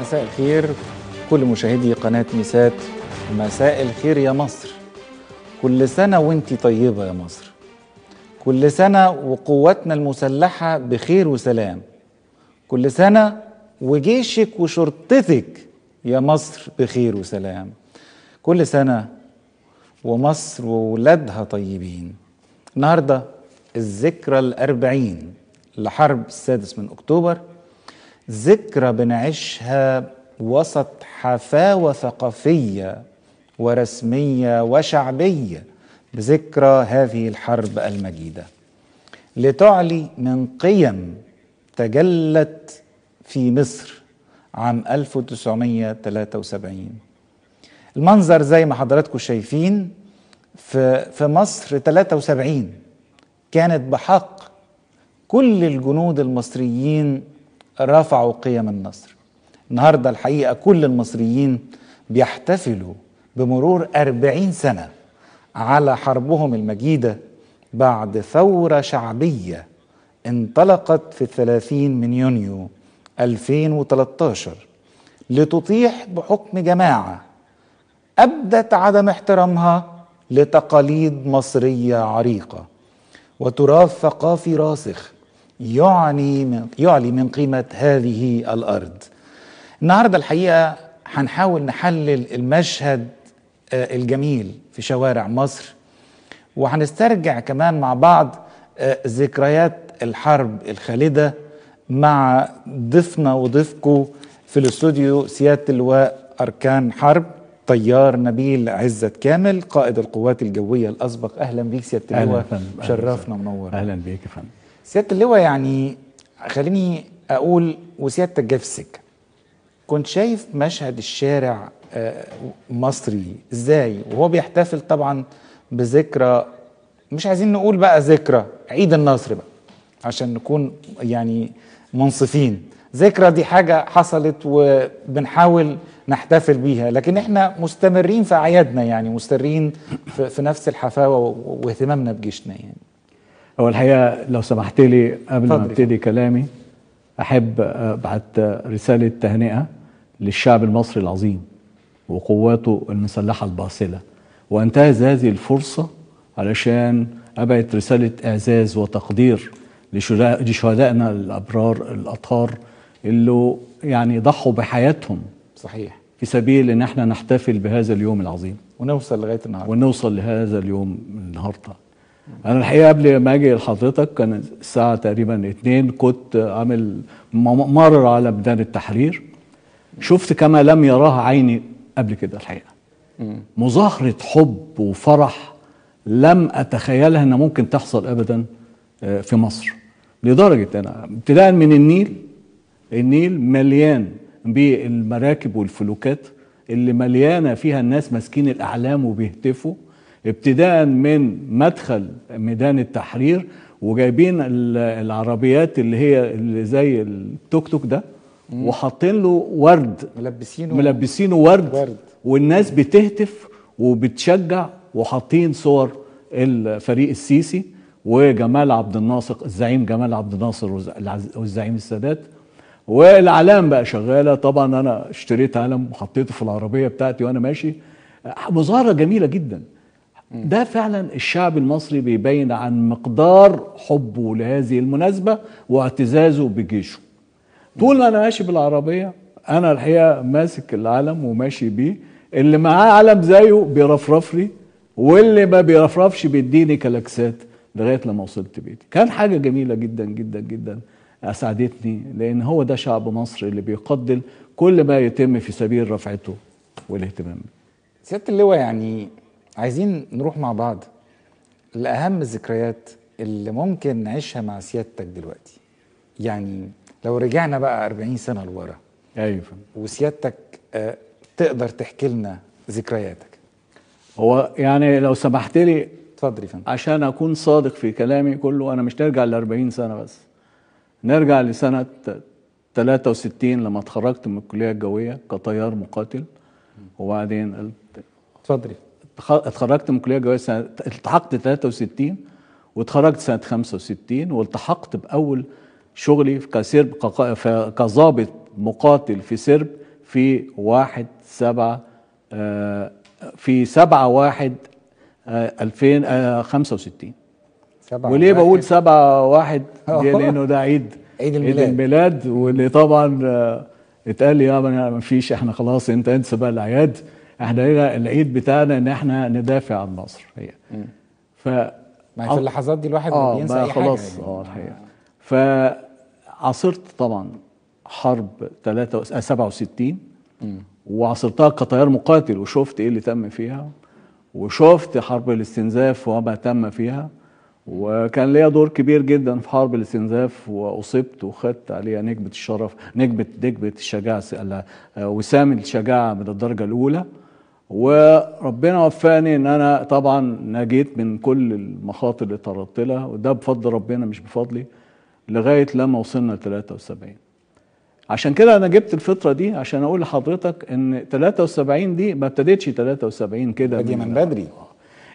مساء الخير كل مشاهدي قناة ميسات مساء الخير يا مصر كل سنة وانت طيبة يا مصر كل سنة وقواتنا المسلحة بخير وسلام كل سنة وجيشك وشرطتك يا مصر بخير وسلام كل سنة ومصر وولادها طيبين النهاردة الذكرى الأربعين لحرب السادس من أكتوبر ذكرى بنعيشها وسط حفاوة ثقافية ورسمية وشعبية بذكرى هذه الحرب المجيدة لتعلي من قيم تجلت في مصر عام 1973 المنظر زي ما حضراتكم شايفين في في مصر 73 كانت بحق كل الجنود المصريين رفعوا قيم النصر النهاردة الحقيقة كل المصريين بيحتفلوا بمرور أربعين سنة على حربهم المجيدة بعد ثورة شعبية انطلقت في الثلاثين من يونيو 2013 لتطيح بحكم جماعة أبدت عدم احترامها لتقاليد مصرية عريقة وتراث ثقافي راسخ يعني من يعلي من قيمة هذه الأرض النهاردة الحقيقة هنحاول نحلل المشهد آه، الجميل في شوارع مصر وهنسترجع كمان مع بعض آه، ذكريات الحرب الخالدة مع ضيفنا وضيفكم في الاستوديو سيادة اللواء أركان حرب طيار نبيل عزت كامل قائد القوات الجوية الأسبق أهلا بيك سيادة اللواء شرفنا منور أهلا بيك يا فندم سياده اللواء يعني خليني اقول وسيادتك جاي في السكه كنت شايف مشهد الشارع آه، مصري ازاي وهو بيحتفل طبعا بذكرى مش عايزين نقول بقى ذكرى عيد النصر بقى عشان نكون يعني منصفين ذكرى دي حاجة حصلت وبنحاول نحتفل بيها لكن احنا مستمرين في أعيادنا يعني مستمرين في, في نفس الحفاوة واهتمامنا بجيشنا يعني هو الحقيقه لو سمحت لي قبل ما ابتدي كلامي احب ابعت رساله تهنئه للشعب المصري العظيم وقواته المسلحه الباصله وانتهز هذه الفرصه علشان ابعت رساله اعزاز وتقدير لشهدائنا الابرار الاطهار اللي يعني ضحوا بحياتهم صحيح في سبيل ان احنا نحتفل بهذا اليوم العظيم ونوصل لغايه النهارده ونوصل لهذا اليوم النهارده انا الحقيقه قبل ما اجي لحضرتك كان الساعه تقريبا اتنين كنت عامل ممر على ميدان التحرير شفت كما لم يراها عيني قبل كده الحقيقه مظاهره حب وفرح لم اتخيلها ان ممكن تحصل ابدا آه، في مصر لدرجه انا ابتداء من النيل النيل مليان بالمراكب والفلوكات اللي مليانه فيها الناس ماسكين الاعلام وبيهتفوا ابتداء من مدخل ميدان التحرير وجايبين العربيات اللي هي اللي زي التوك توك ده وحاطين له ورد ملبسينه ملبسينه ورد, ورد والناس بتهتف وبتشجع وحاطين صور الفريق السيسي وجمال عبد الناصر الزعيم جمال عبد الناصر والزعيم السادات والاعلام بقى شغاله طبعا انا اشتريت علم وحطيته في العربيه بتاعتي وانا ماشي مظاهره جميله جدا ده فعلا الشعب المصري بيبين عن مقدار حبه لهذه المناسبة واعتزازه بجيشه طول ما أنا ماشي بالعربية أنا الحقيقة ماسك العلم وماشي بيه اللي معاه علم زيه بيرفرف لي واللي ما بيرفرفش بيديني كلاكسات لغاية لما وصلت بيتي كان حاجة جميلة جدا جدا جدا أسعدتني لأن هو ده شعب مصر اللي بيقدر كل ما يتم في سبيل رفعته والاهتمام سيادة اللواء يعني عايزين نروح مع بعض لأهم الذكريات اللي ممكن نعيشها مع سيادتك دلوقتي يعني لو رجعنا بقى 40 سنة لورا أيوة وسيادتك آه، تقدر تحكي لنا ذكرياتك هو يعني لو سمحت لي تفضلي فندم عشان أكون صادق في كلامي كله أنا مش نرجع ل 40 سنة بس نرجع لسنة 63 لما اتخرجت من الكلية الجوية كطيار مقاتل وبعدين اتفضلي اتخرجت من كليه جوازات سنه التحقت 63 واتخرجت سنه 65 والتحقت باول شغلي كسرب كضابط مقاتل في سرب في 1 7 آه، في 7 1 2065 وليه بقول 7 1 لانه ده عيد عيد الميلاد عيد الميلاد واللي طبعا آه، اتقال لي يا ما فيش احنا خلاص انت انسى بقى الاعياد احنا العيد بتاعنا ان احنا ندافع عن مصر هي ف ما في اللحظات دي الواحد آه بينسى اي خلاص يعني. اه الحقيقه فعصرت طبعا حرب 67 وعاصرتها كطيار مقاتل وشفت ايه اللي تم فيها وشفت حرب الاستنزاف وما تم فيها وكان ليا دور كبير جدا في حرب الاستنزاف واصبت وخدت عليها نكبه الشرف نكبه نكبه الشجاعه آه، وسام الشجاعه من الدرجه الاولى وربنا وفقني ان انا طبعا نجيت من كل المخاطر اللي تعرضت لها وده بفضل ربنا مش بفضلي لغايه لما وصلنا ل 73 عشان كده انا جبت الفطره دي عشان اقول لحضرتك ان 73 دي ما ابتدتش 73 كده دي من, من بدري آه.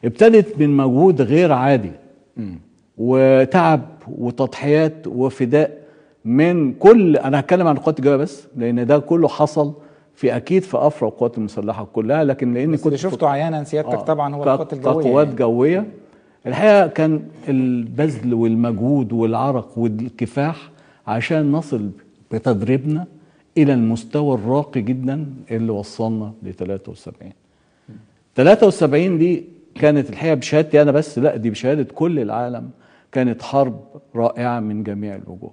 ابتدت من مجهود غير عادي م. وتعب وتضحيات وفداء من كل انا هتكلم عن القوات الجويه بس لان ده كله حصل في اكيد في افرع القوات المسلحه كلها لكن لان كنت شفته عيانا سيادتك آه طبعا هو القوات الجويه كقوات يعني. جويه الحقيقه كان البذل والمجهود والعرق والكفاح عشان نصل بتدريبنا الى المستوى الراقي جدا اللي وصلنا ل 73 73 دي كانت الحقيقه بشهادتي انا بس لا دي بشهاده كل العالم كانت حرب رائعه من جميع الوجوه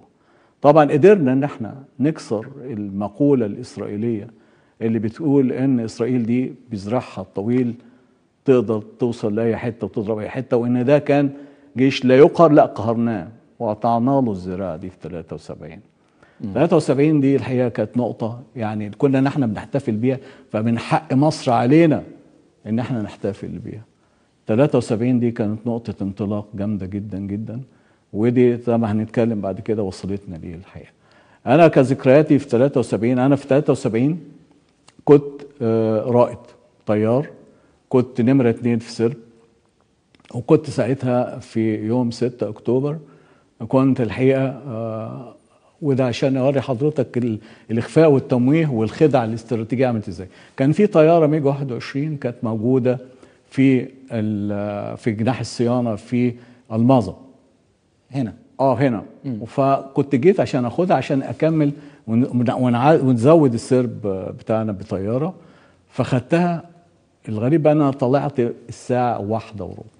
طبعا قدرنا ان احنا نكسر المقوله الاسرائيليه اللي بتقول ان اسرائيل دي بذراعها الطويل تقدر توصل لاي حته وتضرب اي حته وان ده كان جيش لا يقهر لا قهرناه وقطعنا له الذراع دي في 73 73 دي الحقيقه كانت نقطه يعني كلنا نحن بنحتفل بيها فمن حق مصر علينا ان احنا نحتفل بيها 73 دي كانت نقطه انطلاق جامده جدا جدا ودي طبعا هنتكلم بعد كده وصلتنا ليه الحقيقه انا كذكرياتي في 73 انا في 73 كنت آه، رائد طيار كنت نمرة اتنين في سرب وكنت ساعتها في يوم 6 أكتوبر كنت الحقيقة آه، وده عشان أوري حضرتك الإخفاء والتمويه والخدع الاستراتيجية عملت إزاي كان في طيارة ميج 21 كانت موجودة في في جناح الصيانة في الماظة هنا اه هنا م. فكنت جيت عشان اخدها عشان اكمل ونزود السرب آه، بتاعنا بطياره فخدتها الغريب انا طلعت الساعه واحدة وربع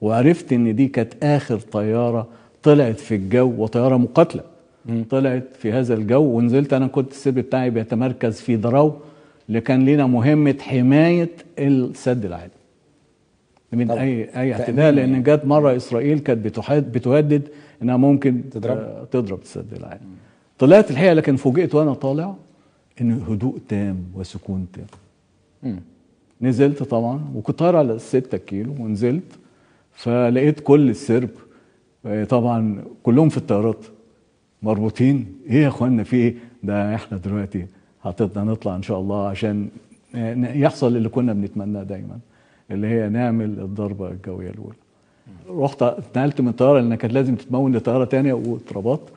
وعرفت ان دي كانت اخر طياره طلعت في الجو وطياره مقاتله طلعت في هذا الجو ونزلت انا كنت السرب بتاعي بيتمركز في دراو اللي كان لنا مهمه حمايه السد العالي من اي اي اعتداء لان يعني. جت مره اسرائيل كانت بتهدد انها ممكن تضرب آه، تضرب السد العالي طلعت الحقيقه لكن فوجئت وانا طالع ان هدوء تام وسكون تام نزلت طبعا وكنت طاير على 6 كيلو ونزلت فلقيت كل السرب آه، طبعا كلهم في الطيارات مربوطين ايه يا اخوانا في ايه ده احنا دلوقتي حطيتنا نطلع ان شاء الله عشان يحصل اللي كنا بنتمناه دايما اللي هي نعمل الضربه الجويه الاولى رحت اتنقلت من طياره لان كانت لازم تتمون لطياره ثانيه واتربطت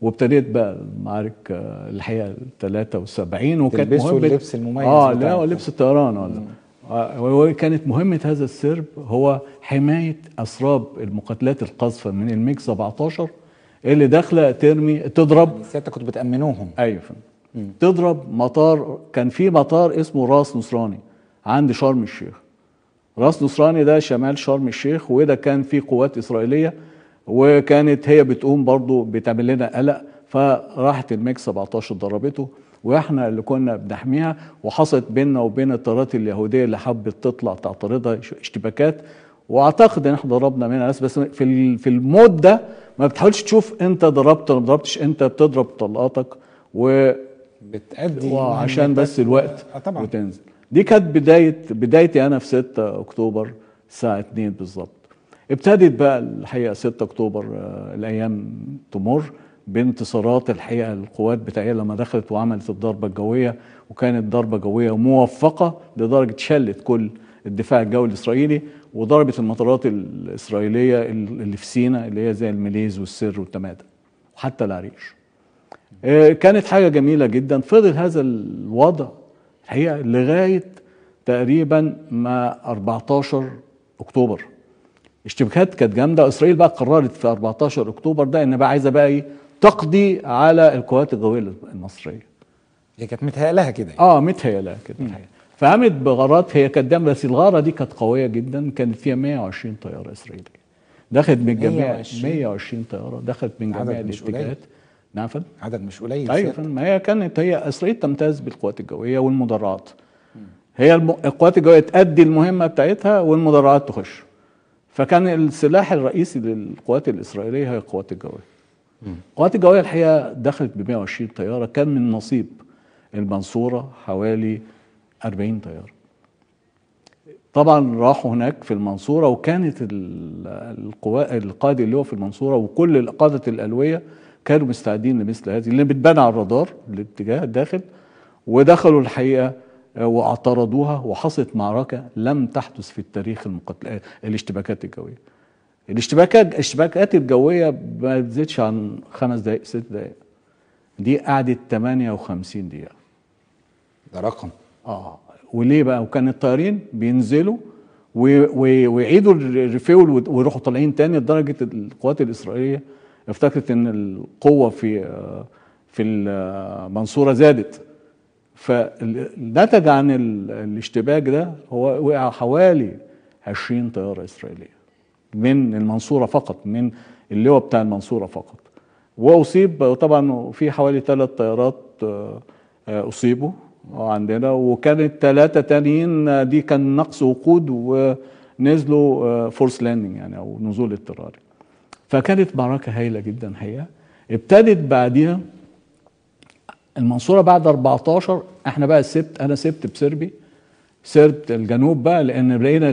وابتديت بقى معارك آه، الحقيقه 73 وكانت مهمه اللبس المميز اه لا لبس الطيران آه، آه، وكانت مهمة هذا السرب هو حماية أسراب المقاتلات القاذفة من الميج 17 اللي داخلة ترمي تضرب يعني سيادتك كنت بتأمنوهم أيوة تضرب مطار كان في مطار اسمه راس نصراني عند شرم الشيخ راس نصراني ده شمال شرم الشيخ وده كان في قوات إسرائيلية وكانت هي بتقوم برضو بتعمل لنا قلق فراحت الميك 17 ضربته واحنا اللي كنا بنحميها وحصلت بيننا وبين الطيارات اليهوديه اللي حبت تطلع تعترضها اشتباكات واعتقد ان احنا ضربنا منها ناس بس في في المود ده ما بتحاولش تشوف انت ضربت ولا ما ضربتش انت بتضرب طلقاتك و بتأدي عشان بس الوقت آه، طبعا وتنزل دي كانت بدايه بدايتي انا في 6 اكتوبر الساعه 2 بالظبط ابتدت بقى الحقيقه 6 اكتوبر آه، الايام تمر بانتصارات الحقيقه القوات بتاعية لما دخلت وعملت الضربه الجويه وكانت ضربه جويه موفقه لدرجه شلت كل الدفاع الجوي الاسرائيلي وضربت المطارات الاسرائيليه اللي في سينا اللي هي زي المليز والسر والتماده وحتى العريش. آه، كانت حاجه جميله جدا فضل هذا الوضع الحقيقه لغايه تقريبا ما 14 اكتوبر اشتباكات كانت جامده اسرائيل بقى قررت في 14 اكتوبر ده ان بقى عايزه بقى ايه تقضي على القوات الجويه المصريه هي كانت متهيألها كده يعني. اه متهيألها كده فقامت بغارات هي كانت جامده بس الغاره دي كانت قويه جدا كانت فيها 120 طياره اسرائيليه دخلت من جميع 120, طياره دخلت من جميع الاتجاهات نعم فندم عدد مش قليل ايوه فندم ما هي كانت هي اسرائيل تمتاز بالقوات الجويه والمدرعات هي القوات الجويه تأدي المهمه بتاعتها والمدرعات تخش فكان السلاح الرئيسي للقوات الإسرائيلية هي القوات الجوية القوات الجوية الحقيقة دخلت ب 120 طيارة كان من نصيب المنصورة حوالي 40 طيارة طبعا راحوا هناك في المنصورة وكانت القوا القائد اللي هو في المنصورة وكل قادة الألوية كانوا مستعدين لمثل هذه اللي بتبان على الرادار الاتجاه الداخل ودخلوا الحقيقة واعترضوها وحصلت معركة لم تحدث في التاريخ المقتل... الاشتباكات الجوية الاشتباكات الاشتباكات الجوية ما تزيدش عن خمس دقائق ست دقائق دي قعدت 58 دقيقة ده رقم اه وليه بقى وكان الطيارين بينزلوا ويعيدوا الريفيول ويروحوا طالعين تاني لدرجة القوات الإسرائيلية افتكرت ان القوة في آه، في المنصورة آه، زادت فنتج عن الاشتباك ده هو وقع حوالي 20 طيارة إسرائيلية من المنصورة فقط من اللواء بتاع المنصورة فقط وأصيب طبعا في حوالي ثلاث طيارات آه، أصيبوا عندنا وكانت ثلاثة تانيين دي كان نقص وقود ونزلوا فورس آه، لاندنج يعني أو نزول اضطراري فكانت معركة هايلة جدا هي ابتدت بعديها المنصوره بعد 14 احنا بقى سبت انا سبت بسربي سرت الجنوب بقى لان لقينا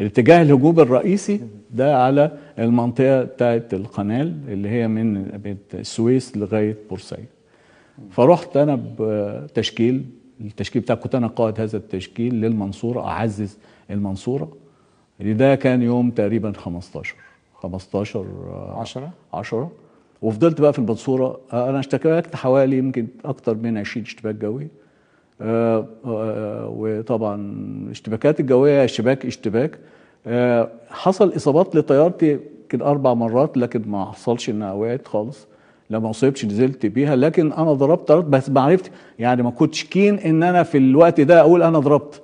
الاتجاه الهجوم الرئيسي ده على المنطقه بتاعت القنال اللي هي من السويس لغايه بورسعيد فرحت انا بتشكيل التشكيل بتاع كنت انا قائد هذا التشكيل للمنصوره اعزز المنصوره ده كان يوم تقريبا 15 15 10 10 وفضلت بقى في المنصوره آه، انا اشتكيت حوالي يمكن اكتر من 20 اشتباك جوي آه، آه، وطبعا الاشتباكات الجويه اشتباك اشتباك حصل اصابات لطيارتي يمكن اربع مرات لكن ما حصلش انها وقعت خالص لما اصيبتش نزلت بيها لكن انا ضربت بس ما عرفت يعني ما كنتش كين ان انا في الوقت ده اقول انا ضربت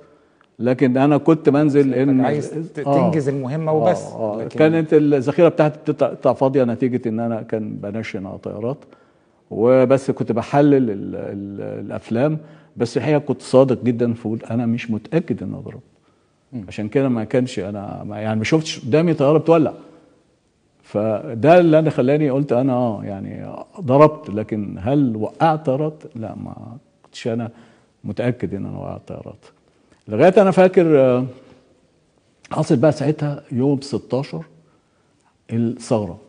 لكن انا كنت بنزل ان عايز آه. تنجز آه المهمه وبس آه آه, آه. كانت الذخيره بتاعتي بتقطع فاضيه نتيجه ان انا كان بنشن على طيارات وبس كنت بحلل الـ الـ الافلام بس الحقيقه كنت صادق جدا فقول انا مش متاكد ان ضربت عشان كده ما كانش انا ما يعني ما شفتش قدامي طياره بتولع فده اللي انا خلاني قلت انا اه يعني ضربت لكن هل وقعت طيارات؟ لا ما كنتش انا متاكد ان انا وقعت طيارات لغايه انا فاكر آه، حصل بقى ساعتها يوم 16 الثوره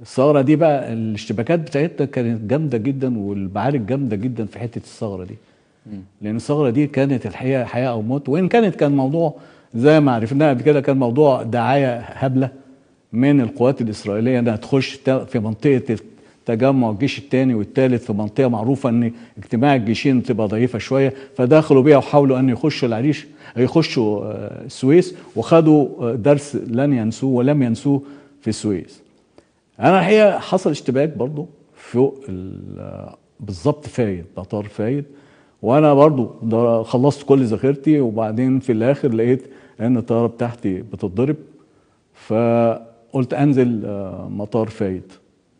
الثغرة دي بقى الاشتباكات بتاعتها كانت جامدة جدا والمعارك جامدة جدا في حتة الثغرة دي م. لأن الثغرة دي كانت الحقيقة حياة أو موت وإن كانت كان موضوع زي ما عرفناه قبل كده كان موضوع دعاية هبلة من القوات الإسرائيلية إنها تخش في منطقة تجمع الجيش الثاني والثالث في منطقه معروفه ان اجتماع الجيشين تبقى ضعيفه شويه فدخلوا بيها وحاولوا ان يخشوا العريش يخشوا آه، السويس وخدوا آه، درس لن ينسوه ولم ينسوه في السويس. انا الحقيقه حصل اشتباك برضه فوق آه، بالظبط فايد مطار فايد وانا برضه خلصت كل ذاكرتي وبعدين في الاخر لقيت ان الطياره بتاعتي بتتضرب فقلت انزل مطار فايد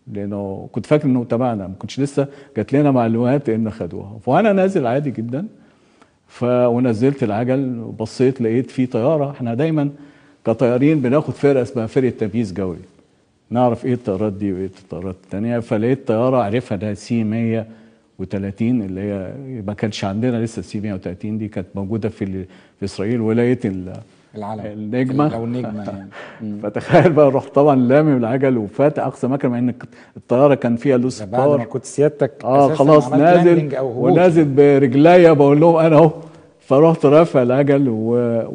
لانه كنت فاكر انه تبعنا ما كنتش لسه جات لنا معلومات ان خدوها فانا نازل عادي جدا ف ونزلت العجل وبصيت لقيت في طياره احنا دايما كطيارين بناخد فرقه اسمها فرقه تمييز جوي نعرف ايه الطيارات دي وايه الطيارات الثانيه فلقيت طياره عارفها ده سي 130 اللي هي ما كانش عندنا لسه سي 130 دي كانت موجوده في في اسرائيل ولقيت العلم النجمه او النجمه يعني فتخيل بقى رحت طبعا لامم العجل وفات اقصى مكان مع ان الطياره كان فيها لوس بعد ما كنت سيادتك اه خلاص نازل ونازل برجليا بقول لهم انا اهو فرحت رافع العجل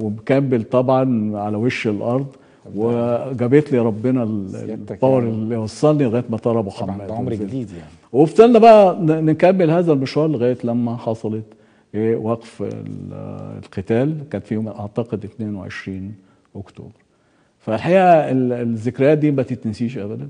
ومكمل طبعا على وش الارض وجابت لي ربنا الباور يعني. اللي وصلني لغايه ما طار ابو حماد عمر جديد يعني وفضلنا بقى نكمل هذا المشوار لغايه لما حصلت لوقف القتال كانت في يوم اعتقد 22 اكتوبر فالحقيقه الذكريات دي ما تتنسيش ابدا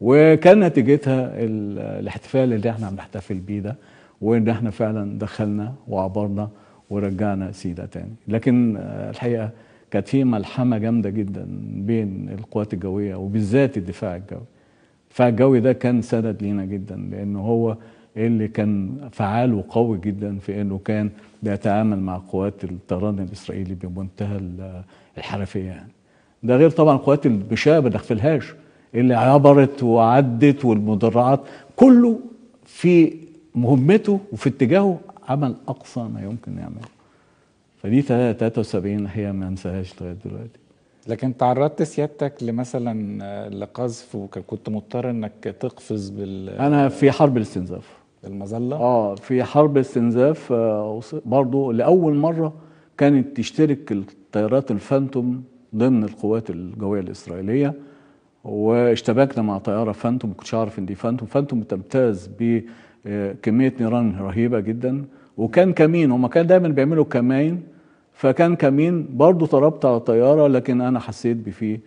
وكان نتيجتها الاحتفال اللي احنا بنحتفل بيه ده وان احنا فعلا دخلنا وعبرنا ورجعنا سيدا تاني لكن الحقيقه كانت في ملحمه جامده جدا بين القوات الجويه وبالذات الدفاع الجوي الدفاع الجوي ده كان سند لينا جدا لان هو اللي كان فعال وقوي جدا في انه كان بيتعامل مع قوات الطيران الاسرائيلي بمنتهى الحرفيه يعني. ده غير طبعا قوات البشاه ما دخلهاش اللي عبرت وعدت والمدرعات كله في مهمته وفي اتجاهه عمل اقصى ما يمكن يعمله. فدي 73 هي ما انساهاش لغايه دلوقتي. لكن تعرضت سيادتك لمثلا لقذف وكنت مضطر انك تقفز بال انا في حرب الاستنزاف المظله اه في حرب استنزاف آه، برضه لاول مره كانت تشترك الطيارات الفانتوم ضمن القوات الجويه الاسرائيليه واشتبكنا مع طياره فانتوم كنتش اعرف ان دي فانتوم فانتوم تمتاز بكميه آه، نيران رهيبه جدا وكان كمين هما كان دايما بيعملوا كمين فكان كمين برضه ضربت على طياره لكن انا حسيت بفيه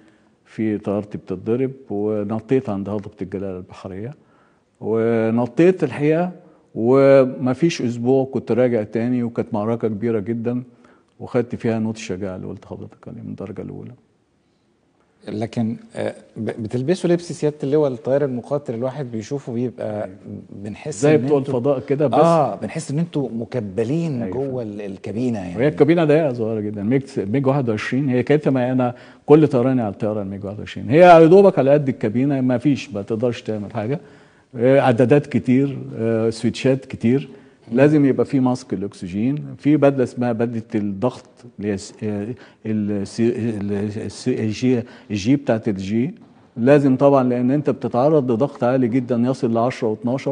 في طيارتي بتتضرب ونطيت عند هضبه الجلاله البحريه ونطيت الحقيقه ومفيش اسبوع كنت راجع تاني وكانت معركه كبيره جدا وخدت فيها نوت الشجاعه اللي قلت حضرتك عليه من الدرجه الاولى لكن آه، بتلبسوا لبس سياده اللواء الطيار المقاتل الواحد بيشوفه بيبقى بنحس زي بتوع الفضاء كده بس اه بنحس ان انتوا مكبلين أيوة. جوه الكابينه يعني هي الكابينه ضيقه صغيره جدا ميج 21 هي كانت انا كل طيراني على الطياره الميج 21 هي يا دوبك على قد الكابينه ما فيش ما تقدرش تعمل حاجه آه، عدادات كتير آه، سويتشات كتير لازم يبقى في ماسك الاكسجين في بدله اسمها بدله الضغط اللي هي آه، الجي بتاعت الجي لازم طبعا لان انت بتتعرض لضغط عالي جدا يصل ل 10 و12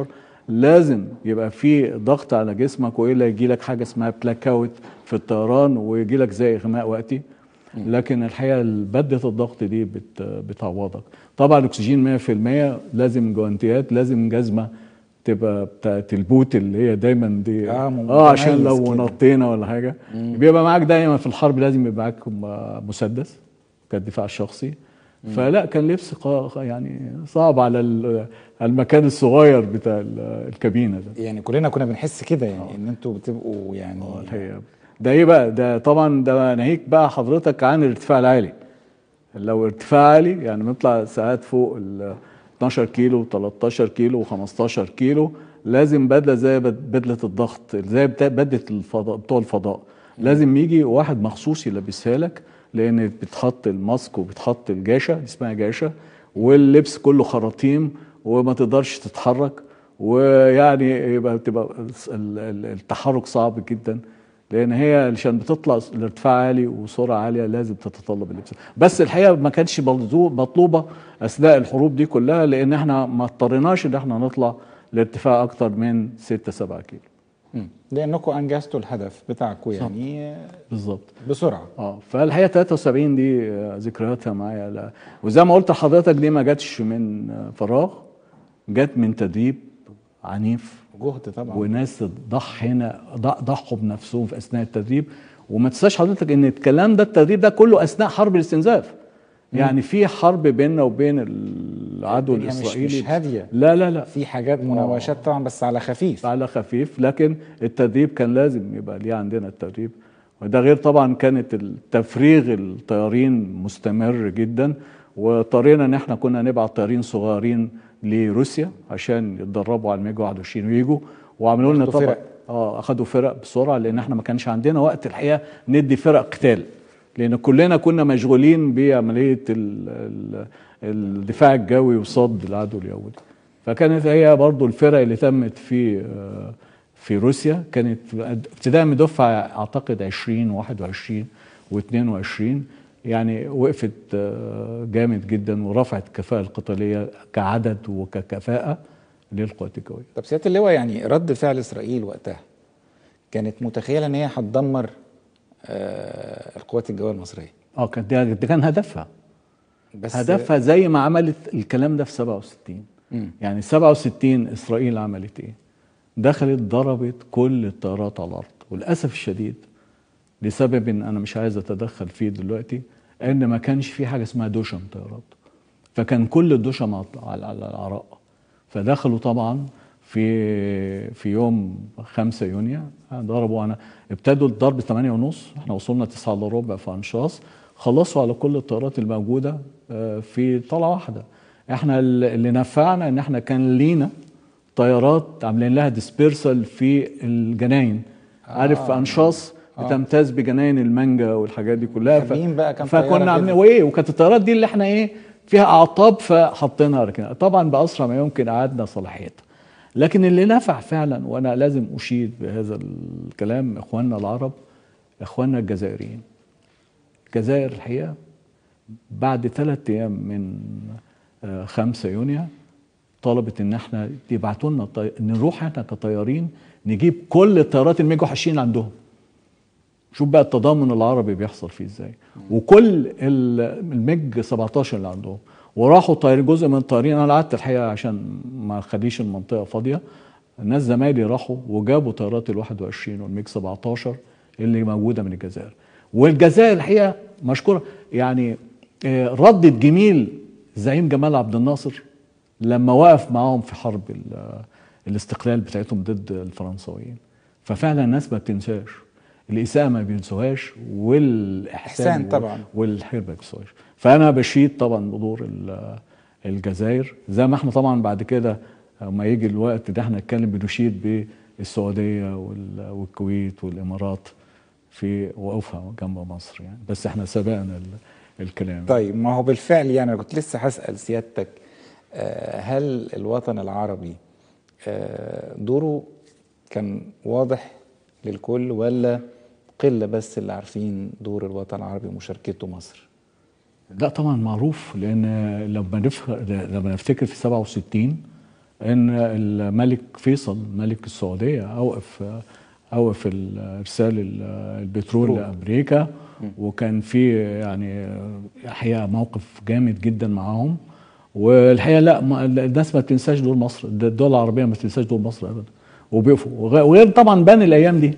لازم يبقى في ضغط على جسمك والا يجي لك حاجه اسمها بلاك اوت في الطيران ويجي لك زي اغماء وقتي لكن الحقيقه بدله الضغط دي بتعوضك طبعا الاكسجين 100% لازم جوانتيات لازم جزمه تبقى بتاعت البوت اللي هي دايما دي اه, آه عشان لو نطينا ولا حاجه مم. بيبقى معاك دايما في الحرب لازم يبقى معاك مسدس كالدفاع الشخصي مم. فلا كان لبس يعني صعب على المكان الصغير بتاع الكابينه ده يعني كلنا كنا بنحس كده يعني أوه. ان انتوا بتبقوا يعني آه، الحقيقه ده ايه بقى ده طبعا ده ناهيك بقى حضرتك عن الارتفاع العالي لو عالي يعني بنطلع ساعات فوق ال 12 كيلو و13 كيلو و15 كيلو لازم بدله زي بدله الضغط زي بدله الفضاء بتوع الفضاء لازم يجي واحد مخصوص يلبسها لك لان بتحط الماسك وبتحط الجاشه اسمها جاشه واللبس كله خراطيم وما تقدرش تتحرك ويعني يبقى بتبقى التحرك صعب جدا لان هي علشان بتطلع لارتفاع عالي وسرعه عاليه لازم تتطلب اللبس بس الحقيقه ما كانتش مطلوبه اثناء الحروب دي كلها لان احنا ما اضطريناش ان احنا نطلع لارتفاع اكتر من 6 7 كيلو لانكم انجزتوا الهدف بتاعكم يعني بالظبط بسرعه اه فالحقيقه 73 دي آه، ذكرياتها معايا وزي ما قلت لحضرتك دي ما جاتش من آه، فراغ جت من تدريب عنيف جهد طبعا وناس ضح هنا ضحوا بنفسهم في اثناء التدريب وما تنساش حضرتك ان الكلام ده التدريب ده كله اثناء حرب الاستنزاف يعني في حرب بيننا وبين العدو الاسرائيلي مش, مش هاديه لا لا لا في حاجات مناوشات آه. طبعا بس على خفيف على خفيف لكن التدريب كان لازم يبقى ليه عندنا التدريب وده غير طبعا كانت التفريغ الطيارين مستمر جدا واضطرينا ان احنا كنا نبعت طيارين صغارين لروسيا عشان يتدربوا على الميج 21 ويجوا وعملوا لنا طبعا اه اخذوا فرق بسرعه لان احنا ما كانش عندنا وقت الحقيقه ندي فرق قتال لان كلنا كنا مشغولين بعمليه الدفاع الجوي وصد العدو اليهودي فكانت هي برضو الفرق اللي تمت في آه، في روسيا كانت ابتداء من دفعه اعتقد 20 21 و22 يعني وقفت آه، جامد جدا ورفعت الكفاءة القتالية كعدد وككفاءة للقوات الجوية طب سيادة اللواء يعني رد فعل إسرائيل وقتها كانت متخيلة إن هي هتدمر آه القوات الجوية المصرية اه كان ده كان هدفها بس هدفها زي ما عملت الكلام ده في 67 مم. يعني 67 إسرائيل عملت إيه؟ دخلت ضربت كل الطيارات على الأرض وللأسف الشديد لسبب انا مش عايز اتدخل فيه دلوقتي ان ما كانش في حاجه اسمها دوشم طيارات فكان كل الدوشم على العراء فدخلوا طبعا في في يوم 5 يونيو ضربوا انا ابتدوا الضرب 8 ونص احنا وصلنا 9 الا ربع في انشاص خلصوا على كل الطيارات الموجوده آه، في طلعه واحده احنا اللي نفعنا ان احنا كان لينا طيارات عاملين لها ديسبيرسال في الجناين آه. عارف انشاص آه. بتمتاز بجناين المانجا والحاجات دي كلها ف... بقى كان فكنا عاملين وايه وكانت الطيارات دي اللي احنا ايه فيها اعطاب فحطينا ركنا طبعا باسرع ما يمكن اعدنا صلاحيتها لكن اللي نفع فعلا وانا لازم اشيد بهذا الكلام اخواننا العرب اخواننا الجزائريين الجزائر الحقيقه بعد ثلاث ايام من 5 آه، يونيو طلبت ان احنا يبعتوا لنا نروح احنا كطيارين نجيب كل الطيارات الميج حاشين عندهم شوف بقى التضامن العربي بيحصل فيه ازاي وكل المج 17 اللي عندهم وراحوا طير جزء من الطيارين انا قعدت الحقيقه عشان ما اخليش المنطقه فاضيه الناس زمايلي راحوا وجابوا طيارات ال 21 والميج 17 اللي موجوده من الجزائر والجزائر الحقيقه مشكوره يعني آه، ردت جميل زعيم جمال عبد الناصر لما وقف معاهم في حرب الاستقلال بتاعتهم ضد الفرنساويين ففعلا الناس ما بتنساش الاساءه ما بينسوهاش والاحسان طبعا والخير ما بينسوهاش فانا بشيد طبعا بدور الجزائر زي ما احنا طبعا بعد كده ما يجي الوقت ده احنا نتكلم بنشيد بالسعوديه والكويت والامارات في وقوفها جنب مصر يعني بس احنا سبقنا الكلام طيب ما هو بالفعل يعني كنت لسه هسال سيادتك آه، هل الوطن العربي آه، دوره كان واضح للكل ولا قله بس اللي عارفين دور الوطن العربي ومشاركته مصر؟ لا طبعا معروف لان لما لما نفتكر في 67 ان الملك فيصل ملك السعوديه اوقف اوقف ارسال البترول لامريكا وكان في يعني الحقيقه موقف جامد جدا معاهم والحقيقه لا الناس ما تنساش دور مصر الدول العربيه ما تنساش دور مصر ابدا وبيقفوا وغير طبعا بان الايام دي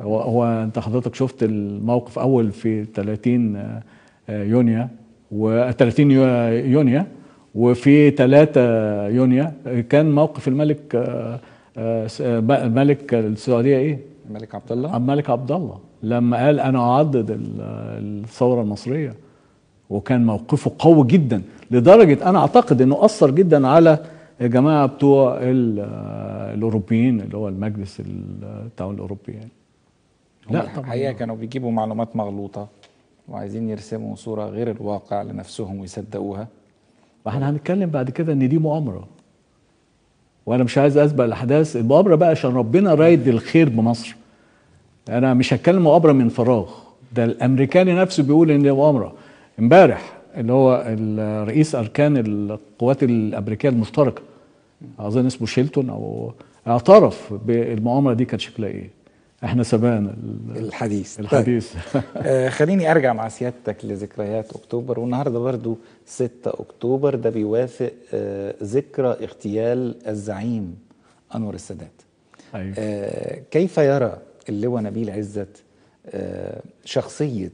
هو, هو انت حضرتك شفت الموقف اول في 30 آه، يونيو و 30 يونيو وفي 3 يونيو كان موقف الملك الملك آه، آه، السعوديه ايه؟ الملك عبد الله الملك عبد الله لما قال انا اعدد الثوره المصريه وكان موقفه قوي جدا لدرجه انا اعتقد انه اثر جدا على الجماعة جماعه بتوع الاوروبيين اللي هو المجلس التعاون الاوروبي يعني لا الحقيقه كانوا بيجيبوا معلومات مغلوطه وعايزين يرسموا صوره غير الواقع لنفسهم ويصدقوها واحنا هنتكلم بعد كده ان دي مؤامره وانا مش عايز اسبق الاحداث المؤامره بقى عشان ربنا رايد الخير بمصر انا مش هتكلم مؤامره من فراغ ده الامريكاني نفسه بيقول ان دي مؤامره امبارح اللي هو رئيس اركان القوات الامريكيه المشتركه اظن اسمه شيلتون او اعترف بالمؤامره دي كانت شكلها ايه احنا سبقنا الحديث الحديث طيب. آه خليني ارجع مع سيادتك لذكريات اكتوبر والنهارده برضو 6 اكتوبر ده بيوافق آه ذكرى اغتيال الزعيم انور السادات أيوة. آه كيف يرى اللواء نبيل عزت آه شخصيه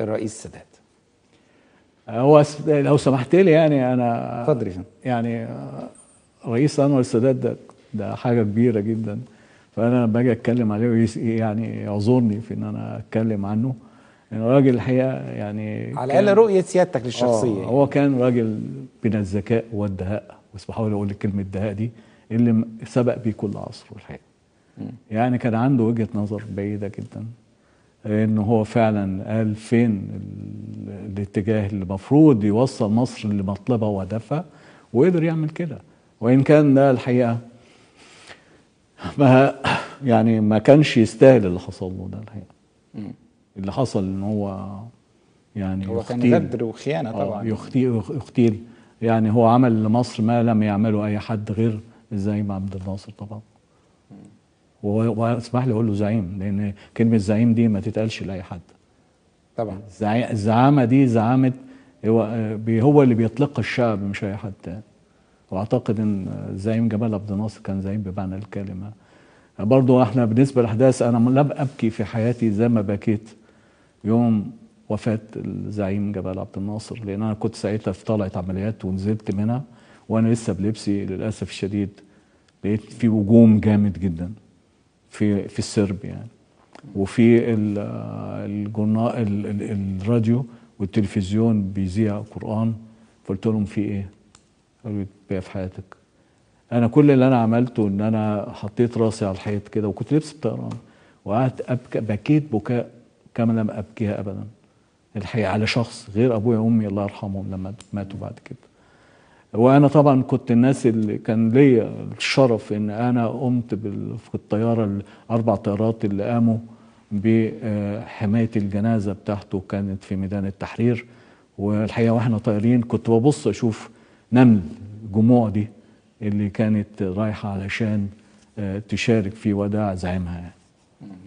الرئيس السادات هو لو سمحت لي يعني انا اتفضل يعني آه، رئيس انور السادات ده ده حاجه كبيره جدا فانا لما باجي اتكلم عليه يعني يعذرني في ان انا اتكلم عنه يعني راجل الحقيقه يعني على الاقل رؤيه سيادتك للشخصيه آه، هو كان راجل من الذكاء والدهاء بس بحاول اقول كلمه دهاء دي اللي سبق بيه كل عصر الحقيقه يعني كان عنده وجهه نظر بعيده جدا ان هو فعلا قال فين الاتجاه اللي المفروض يوصل مصر لمطلبها وهدفها وقدر يعمل كده وان كان ده الحقيقه ما يعني ما كانش يستاهل اللي حصل له ده الحقيقه اللي حصل ان هو يعني هو كان غدر وخيانه آه، طبعا يختيل, يختيل يعني هو عمل لمصر ما لم يعمله اي حد غير زي ما عبد الناصر طبعا واسمح لي اقول له زعيم لان كلمه زعيم دي ما تتقالش لاي حد طبعا الزعامه دي زعامه هو هو اللي بيطلق الشعب مش اي حد تاني واعتقد ان زعيم جمال عبد الناصر كان زعيم بمعنى الكلمه برضو احنا بالنسبه للاحداث انا لم ابكي في حياتي زي ما بكيت يوم وفاه الزعيم جمال عبد الناصر لان انا كنت ساعتها في طلعه عمليات ونزلت منها وانا لسه بلبسي للاسف الشديد لقيت في وجوم جامد جدا في في السرب يعني وفي الراديو والتلفزيون بيذيع قران فقلت لهم في ايه؟ قالوا بيع في حياتك انا كل اللي انا عملته ان انا حطيت راسي على الحيط كده وكنت لبس بطيران وقعدت ابكى بكيت بكاء كما لم ابكيها ابدا الحقيقه على شخص غير ابويا وامي الله يرحمهم لما ماتوا بعد كده وانا طبعا كنت الناس اللي كان ليا الشرف ان انا قمت في الطياره الاربع طيارات اللي قاموا بحمايه الجنازه بتاعته كانت في ميدان التحرير والحقيقه واحنا طايرين كنت ببص اشوف نمل الجموع دي اللي كانت رايحه علشان آه، تشارك في وداع زعيمها يعني.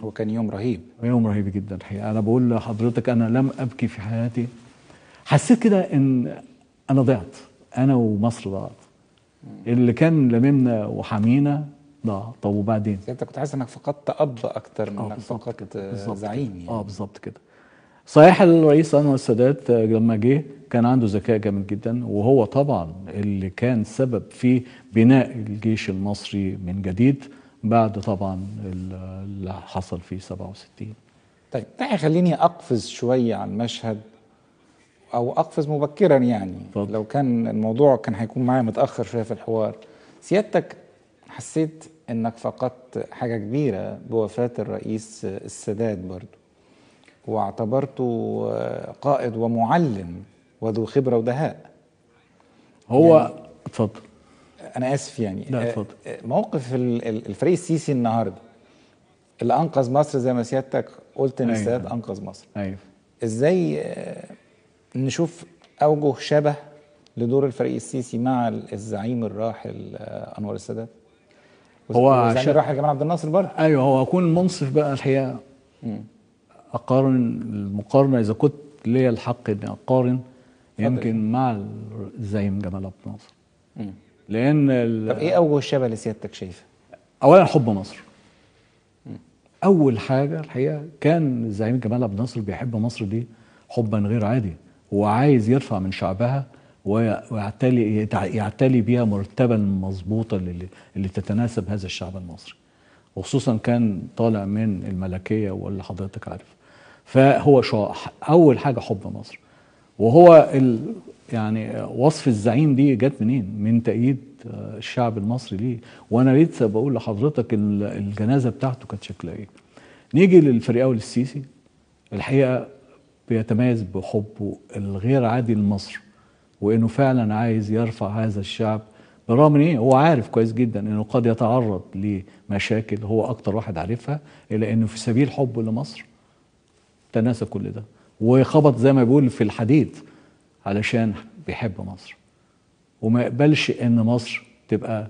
هو كان يوم رهيب يوم رهيب جدا الحقيقه انا بقول لحضرتك انا لم ابكي في حياتي حسيت كده ان انا ضعت انا ومصر ضاعت اللي كان لممنا وحمينا ضاع طب وبعدين انت كنت حاسس انك فقدت اب اكتر من آه، انك فقدت زعيم يعني. اه بالظبط كده صحيح الرئيس انور السادات لما جه كان عنده ذكاء جامد جدا وهو طبعا اللي كان سبب في بناء الجيش المصري من جديد بعد طبعا اللي حصل في 67 طيب تعالى خليني اقفز شويه عن مشهد او اقفز مبكرا يعني فضل. لو كان الموضوع كان هيكون معايا متاخر شويه في الحوار سيادتك حسيت انك فقدت حاجه كبيره بوفاه الرئيس السادات برضو واعتبرته قائد ومعلم وذو خبره ودهاء هو يعني اتفضل يعني انا اسف يعني لا اتفضل آه، آه، موقف الفريق السيسي النهارده اللي انقذ مصر زي ما سيادتك قلت ان أيوة. السادات انقذ مصر ايوه ازاي آه، نشوف اوجه شبه لدور الفريق السيسي مع الزعيم الراحل آه، انور السادات هو الزعيم الراحل جمال عبد الناصر برضه ايوه هو اكون منصف بقى الحقيقه اقارن المقارنه اذا كنت ليا الحق اني اقارن يمكن مع الزعيم جمال عبد الناصر لان طب ايه اوجه الشبه اللي سيادتك شايفها؟ اولا حب مصر اول حاجه الحقيقه كان الزعيم جمال عبد الناصر بيحب مصر دي حبا غير عادي وعايز يرفع من شعبها ويعتلي يعتلي بيها مرتبه مظبوطه اللي, اللي تتناسب هذا الشعب المصري وخصوصا كان طالع من الملكيه واللي حضرتك عارف فهو شو اول حاجه حب مصر وهو ال يعني وصف الزعيم دي جت منين من تأييد آه، الشعب المصري ليه وانا لسه بقول لحضرتك الجنازه بتاعته كانت شكلها ايه نيجي للفريق اول السيسي الحقيقه بيتميز بحبه الغير عادي لمصر وانه فعلا عايز يرفع هذا الشعب بالرغم ان هو عارف كويس جدا انه قد يتعرض لمشاكل هو اكتر واحد عارفها الا انه في سبيل حبه لمصر تناسى كل ده وخبط زي ما بيقول في الحديد علشان بيحب مصر وما يقبلش ان مصر تبقى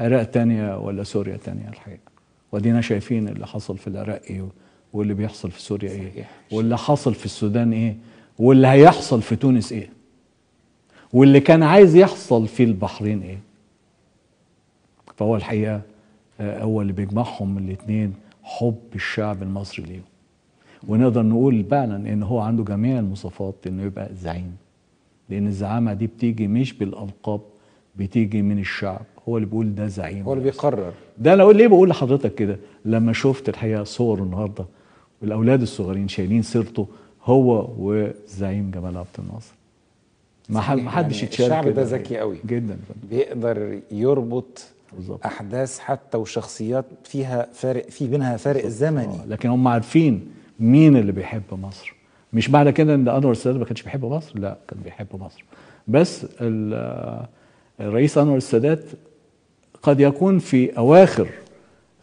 عراق تانية ولا سوريا تانية الحقيقة ودينا شايفين اللي حصل في العراق ايه واللي بيحصل في سوريا ايه واللي حصل في السودان ايه واللي هيحصل في تونس ايه واللي كان عايز يحصل في البحرين ايه فهو الحقيقه آه، هو اللي بيجمعهم الاثنين حب الشعب المصري ليهم ونقدر نقول فعلا ان هو عنده جميع المواصفات انه يبقى زعيم لان الزعامه دي بتيجي مش بالالقاب بتيجي من الشعب هو اللي بيقول ده زعيم هو اللي بيقرر ده انا اقول ليه بقول لحضرتك كده لما شفت الحقيقه صور النهارده والاولاد الصغيرين شايلين سيرته هو وزعيم جمال عبد الناصر ما حدش يعني يتشارك الشعب ده ذكي قوي جدا بيقدر يربط بالزبط. احداث حتى وشخصيات فيها فارق في بينها فارق زمني آه. لكن هم عارفين مين اللي بيحب مصر مش معنى كده ان انور السادات ما كانش بيحب مصر لا كان بيحب مصر بس آه، الرئيس انور السادات قد يكون في اواخر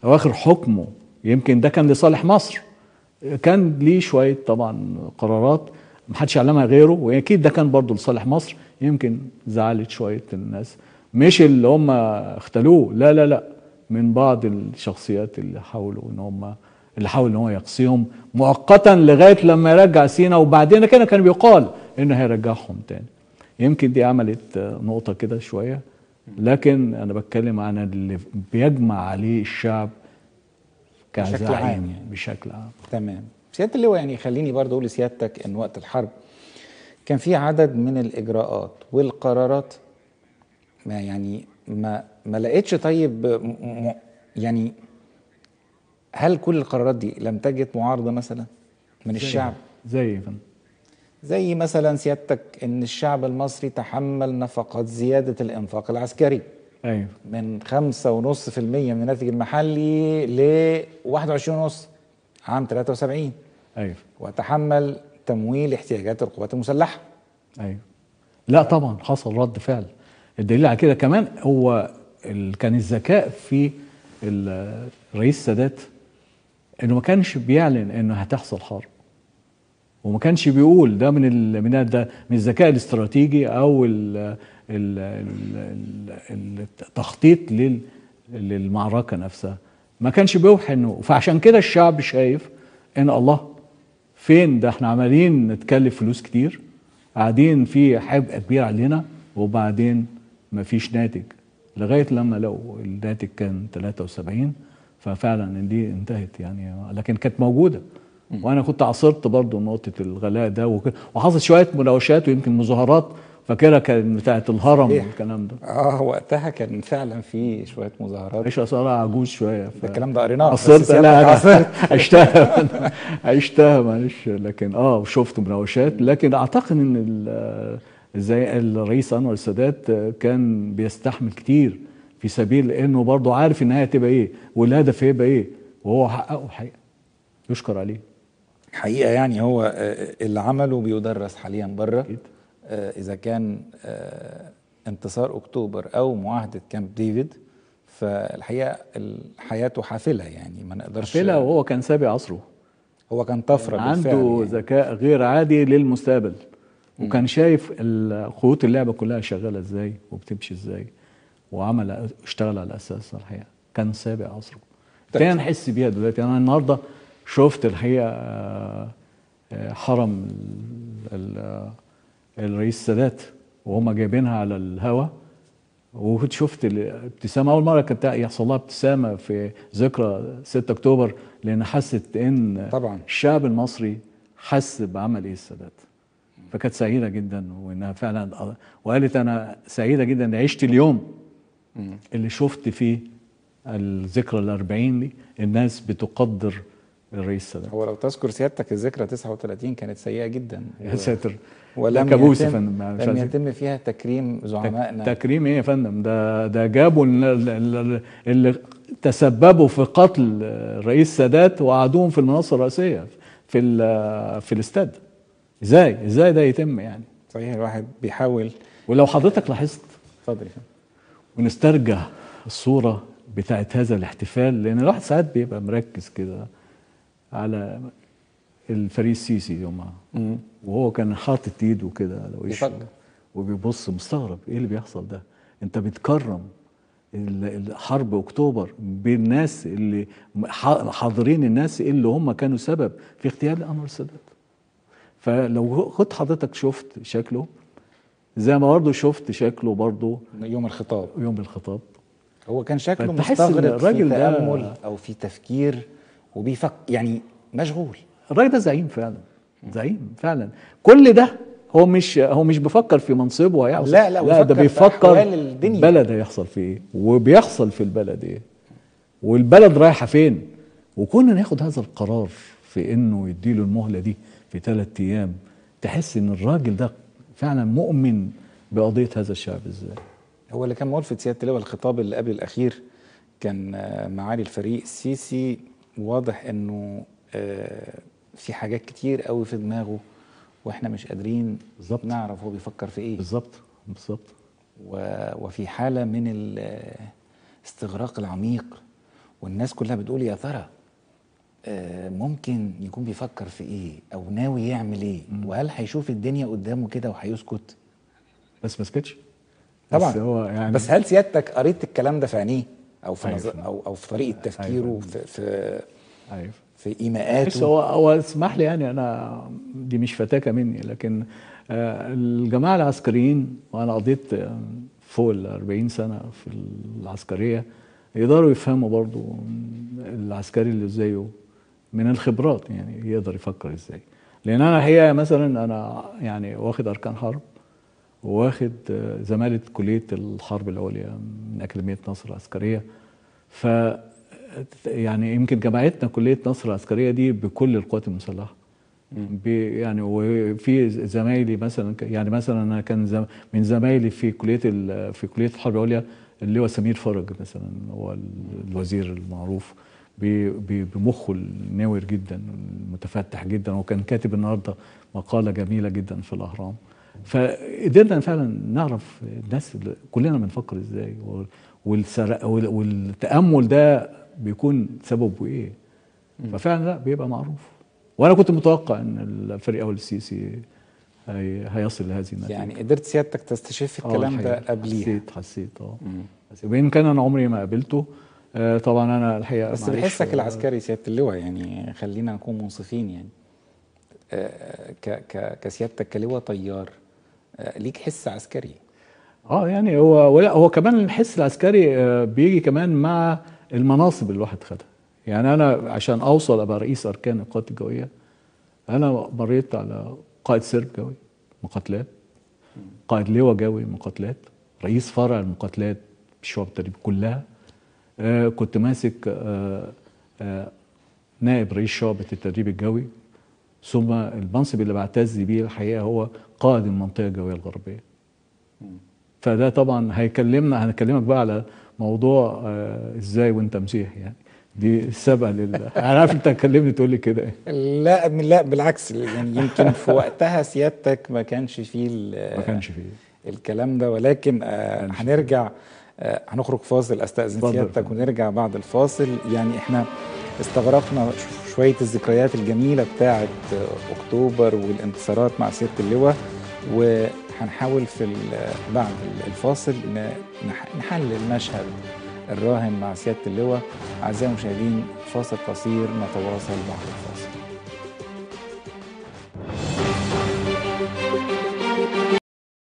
اواخر حكمه يمكن ده كان لصالح مصر كان ليه شويه طبعا قرارات محدش يعلمها غيره واكيد ده كان برضه لصالح مصر يمكن زعلت شويه الناس مش اللي هم اختلوه لا لا لا من بعض الشخصيات اللي حاولوا ان هم اللي حاول ان هو يقصيهم مؤقتا لغايه لما يرجع سينا وبعدين كده كان بيقال انه هيرجعهم تاني يمكن دي عملت نقطه كده شويه لكن انا بتكلم عن اللي بيجمع عليه الشعب بشكل عام يعني بشكل عام تمام سياده اللواء يعني خليني برضه اقول لسيادتك ان وقت الحرب كان في عدد من الاجراءات والقرارات ما يعني ما ما لقيتش طيب يعني هل كل القرارات دي لم تجد معارضه مثلا من زي الشعب زي فن. زي مثلا سيادتك ان الشعب المصري تحمل نفقات زياده الانفاق العسكري ايوه من 5.5% من الناتج المحلي ل 21.5 عام 73 ايوه وتحمل تمويل احتياجات القوات المسلحه ايوه لا طبعا حصل رد فعل الدليل على كده كمان هو كان الذكاء في الرئيس السادات انه ما كانش بيعلن انه هتحصل حرب وما كانش بيقول ده من ال... من ده من الذكاء الاستراتيجي او ال... ال... ال... التخطيط لل... للمعركه نفسها ما كانش بيوحي انه فعشان كده الشعب شايف ان الله فين ده احنا عمالين نتكلف فلوس كتير قاعدين في حبقه كبير علينا وبعدين ما فيش ناتج لغايه لما لقوا الناتج كان 73 ففعلا دي انتهت يعني لكن كانت موجوده وانا كنت عاصرت برضو نقطه الغلاء ده وك... وحصل شويه مناوشات ويمكن مظاهرات فاكرها كان بتاعه الهرم إيه؟ والكلام ده اه وقتها كان فعلا في شويه مظاهرات عيشه صار عجوز شويه ف... الكلام ده قريناه عصرت لا انا عشتها عشتها معلش لكن اه وشفت مناوشات لكن اعتقد ان زي الرئيس انور السادات كان بيستحمل كتير في سبيل انه برضه عارف النهايه هتبقى ايه والهدف هيبقى ايه وهو حققه الحقيقه يشكر عليه الحقيقه يعني هو آه، آه، اللي عمله بيدرس حاليا بره آه، اذا كان انتصار اكتوبر او معاهده كامب ديفيد فالحقيقه حياته حافله يعني ما نقدرش حافله وهو كان سابع عصره هو كان طفره بالفعل عنده يعني. ذكاء غير عادي للمستقبل وكان شايف خيوط اللعبه كلها شغاله ازاي وبتمشي ازاي وعمل اشتغل على اساسها الحقيقه كان سابع عصره طيب. تاني نحس بيها دلوقتي انا النهارده شفت الحقيقه آه، آه، حرم الرئيس السادات وهم جايبينها على الهوا وكنت شفت الابتسامه اول مره كانت يحصل لها ابتسامه في ذكرى 6 اكتوبر لان حست ان طبعا الشعب المصري حس بعمل ايه السادات فكانت سعيده جدا وانها فعلا وقالت انا سعيده جدا ان عشت اليوم اللي شفت فيه الذكرى الأربعين دي الناس بتقدر للرئيس السادات هو لو تذكر سيادتك الذكرى 39 كانت سيئه جدا يا ساتر ولم كابوس يا فندم لم يتم فيها تكريم زعمائنا تكريم ايه يا فندم ده ده جابوا اللي تسببوا في قتل الرئيس السادات وقعدوهم في المنصه الرئيسيه في في الاستاد ازاي ازاي ده يتم يعني صحيح الواحد بيحاول ولو حضرتك لاحظت اتفضل ونسترجع الصوره بتاعت هذا الاحتفال لان الواحد ساعات بيبقى مركز كده على الفريق السيسي يومها وهو كان حاطط ايده كده على وشه وبيبص مستغرب ايه اللي بيحصل ده انت بتكرم حرب اكتوبر بالناس اللي حاضرين الناس اللي هم كانوا سبب في اغتيال انور السادات فلو خد حضرتك شفت شكله زي ما برضه شفت شكله برضه يوم الخطاب يوم الخطاب هو كان شكله مستغرب في تأمل او في تفكير وبيفك يعني مشغول الراجل ده زعيم فعلا زعيم فعلا كل ده هو مش هو مش بيفكر في منصبه هيحصل لا لا, لا ده بيفكر الدنيا. بلد هيحصل فيه ايه وبيحصل في البلد ايه والبلد رايحه فين وكنا ناخد هذا القرار في انه يديله المهله دي في ثلاث ايام تحس ان الراجل ده فعلا مؤمن بقضيه هذا الشعب ازاي هو اللي كان مولفت سياده اللواء الخطاب اللي قبل الاخير كان آه، معالي الفريق السيسي واضح انه آه، في حاجات كتير قوي في دماغه واحنا مش قادرين بالزبط. نعرف هو بيفكر في ايه بالظبط بالظبط وفي حاله من الاستغراق العميق والناس كلها بتقول يا ترى آه، ممكن يكون بيفكر في ايه او ناوي يعمل ايه م. وهل هيشوف الدنيا قدامه كده وهيسكت بس ما سكتش طبعا بس هو يعني بس هل سيادتك قريت الكلام ده في عينيه او في أيوة. نظر او او في طريقه أيوة. تفكيره أيوة. في في أيوة. في ايماءاته بس هو هو اسمح لي يعني انا دي مش فتاكه مني لكن آه، الجماعه العسكريين وانا قضيت آه، فوق ال 40 سنه في العسكريه يقدروا يفهموا برضو العسكري اللي زيه من الخبرات يعني يقدر يفكر ازاي لان انا الحقيقه مثلا انا يعني واخد اركان حرب واخد آه، زمالة كلية الحرب العليا من أكاديمية نصر العسكرية ف آه، يعني يمكن جامعتنا كلية نصر العسكرية دي بكل القوات المسلحة يعني وفي زمايلي مثلا يعني مثلا انا كان زم من زمايلي في كليه في كليه الحرب العليا اللي هو سمير فرج مثلا هو الوزير المعروف بمخه الناور جدا المتفتح جدا وكان كاتب النهارده مقاله جميله جدا في الاهرام فقدرنا فعلا نعرف الناس كلنا بنفكر ازاي والتامل ده بيكون سببه ايه ففعلا لا بيبقى معروف وانا كنت متوقع ان الفريق اول السيسي هي هيصل لهذه النتيجه يعني قدرت سيادتك تستشف آه، الكلام ده قبليها حسيت حسيت اه وان كان انا عمري ما قابلته آه، طبعا انا الحقيقه بس بحسك آه. العسكري سياده اللواء يعني خلينا نكون منصفين يعني ك كسيادتك كلواء طيار ليك حس عسكري اه يعني هو ولا هو كمان الحس العسكري آه، بيجي كمان مع المناصب اللي الواحد خدها يعني انا عشان اوصل ابقى رئيس اركان القوات الجويه انا مريت على قائد سرب جوي مقاتلات قائد لواء جوي مقاتلات رئيس فرع المقاتلات الشعب التدريب كلها آه كنت ماسك آه آه نائب رئيس شعبة التدريب الجوي ثم المنصب اللي بعتز بيه الحقيقه هو قائد المنطقه الجويه الغربيه فده طبعا هيكلمنا هنكلمك بقى على موضوع آه، ازاي وانت مسيح يعني دي السبب لل انا عارف انت هتكلمني تقول لي كده إيه. لا لا بالعكس يعني يمكن في وقتها سيادتك ما كانش فيه ما كانش فيه الكلام ده ولكن آه، هنرجع آه، هنخرج فاصل استاذن سيادتك ونرجع بعد الفاصل يعني احنا استغرقنا شويه الذكريات الجميله بتاعه اكتوبر والانتصارات مع سيره اللواء وهنحاول في بعد الفاصل نحلل المشهد الراهن مع سياده اللواء اعزائي المشاهدين فاصل قصير نتواصل بعد الفاصل